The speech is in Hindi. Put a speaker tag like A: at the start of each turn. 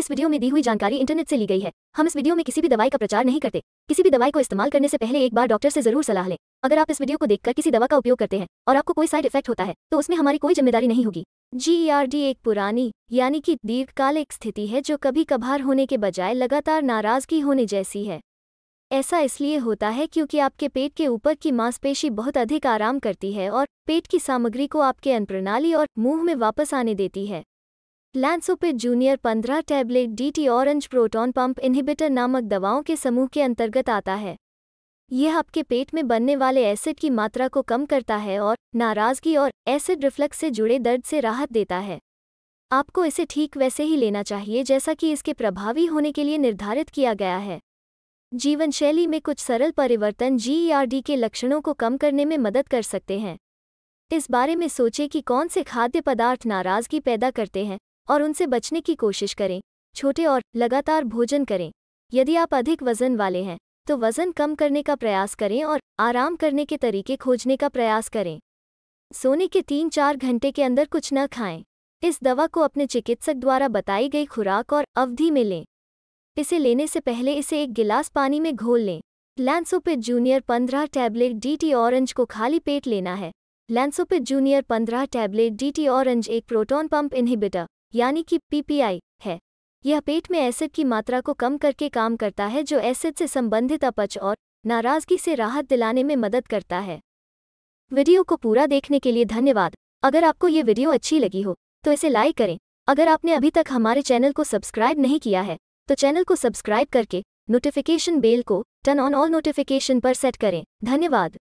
A: इस वीडियो में दी हुई जानकारी इंटरनेट से ली गई है हम इस वीडियो में किसी भी दवाई का प्रचार नहीं करते किसी भी दवाई को इस्तेमाल करने से पहले एक बार डॉक्टर से जरूर सलाह लें अगर आप इस वीडियो को देखकर किसी दवा का उपयोग करते हैं और आपको कोई साइड इफेक्ट होता है तो उसमें हमारी कोई जिम्मेदारी नहीं होगी जी एक पुरानी यानी कि दीर्घकालिक स्थिति है जो कभी कभार होने के बजाय लगातार नाराजगी होने जैसी है ऐसा इसलिए होता है क्योंकि आपके पेट के ऊपर की मांसपेशी बहुत अधिक आराम करती है और पेट की सामग्री को आपके प्रणाली और मुंह में वापस आने देती है Lansopid junior 15 tablet DT orange proton pump inhibitor नामक दवाओं के समूह के अंतर्गत आता है यह आपके पेट में बनने वाले एसिड की मात्रा को कम करता है और नाराजगी और एसिड रिफ्लक्स से जुड़े दर्द से राहत देता है आपको इसे ठीक वैसे ही लेना चाहिए जैसा कि इसके प्रभावी होने के लिए निर्धारित किया गया है जीवनशैली में कुछ सरल परिवर्तन जीईआरडी e के लक्षणों को कम करने में मदद कर सकते हैं इस बारे में सोचें कि कौन से खाद्य पदार्थ नाराजगी पैदा करते हैं और उनसे बचने की कोशिश करें छोटे और लगातार भोजन करें यदि आप अधिक वजन वाले हैं तो वजन कम करने का प्रयास करें और आराम करने के तरीके खोजने का प्रयास करें सोने के तीन चार घंटे के अंदर कुछ न खाएं इस दवा को अपने चिकित्सक द्वारा बताई गई खुराक और अवधि में लें इसे लेने से पहले इसे एक गिलास पानी में घोल लें लैंसोपिट जूनियर पंद्रह टैबलेट डीटी ऑरेंज को खाली पेट लेना है लैंसोपिट जूनियर पंद्रह टैबलेट डीटी ऑरेंज एक प्रोटॉन पंप इनहिबिटर यानी कि पीपीआई है यह पेट में एसिड की मात्रा को कम करके काम करता है जो एसिड से संबंधित अपच और नाराजगी से राहत दिलाने में मदद करता है वीडियो को पूरा देखने के लिए धन्यवाद अगर आपको ये वीडियो अच्छी लगी हो तो इसे लाइक करें अगर आपने अभी तक हमारे चैनल को सब्सक्राइब नहीं किया है तो चैनल को सब्सक्राइब करके नोटिफिकेशन बेल को टर्न ऑन ऑल नोटिफिकेशन पर सेट करें धन्यवाद